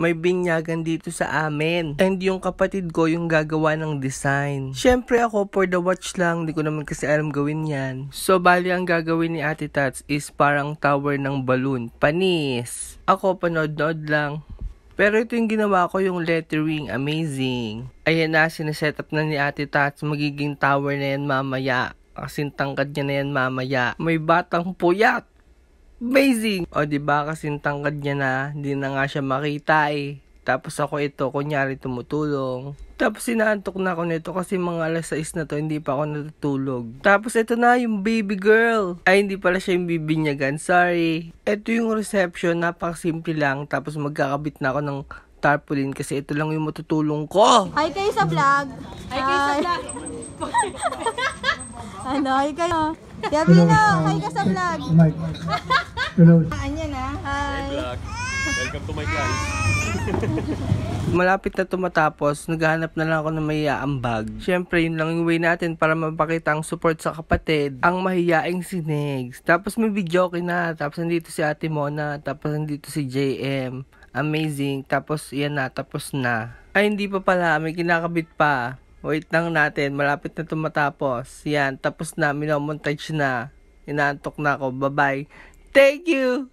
may binyagan dito sa amin. And yung kapatid ko yung gagawa ng design. Siyempre ako for the watch lang, di ko naman kasi alam gawin yan. So bali ang gagawin ni Ate Tats is parang tower ng balloon. Panis! Ako panood-nood lang. Pero ito yung ginawa ko yung lettering, amazing. Ayan na, sineset up na ni Ate Tats, magiging tower na yan mamaya. Kasing tangkad niya na yan mamaya. May batang puyat! Amazing! O, di ba kasi tangkad niya na, hindi na nga siya makita eh. Tapos ako ito, kunyari tumutulong. Tapos sinaantok na ako nito kasi mga alas 6 na to, hindi pa ako natutulog. Tapos ito na, yung baby girl. Ay, hindi pala siya yung bibinyagan, sorry. Ito yung reception, napakasimple lang. Tapos magkakabit na ako ng tarpaulin kasi ito lang yung matutulong ko. Hi kayo sa vlog! Hi, kayo sa vlog! ano, hi kayo! Yabino, oh, hi ka sa vlog! Hello. Anyan ah. Hi. Welcome to my guys. Malapit na tumatapos, naghahanap na lang ako ng mayaambag. Siyempre, yun lang yung way natin para mapakita ang support sa kapatid, ang mahiyaing si Negs. Tapos may video okay na, tapos nandito si Ate Mona, tapos nandito si JM. Amazing. Tapos, yan na, tapos na. Ay, hindi pa pala, may kinakabit pa. Wait lang natin, malapit na tumatapos. Yan, tapos na, minomontage na. Inaantok na ako, bye-bye. Thank you.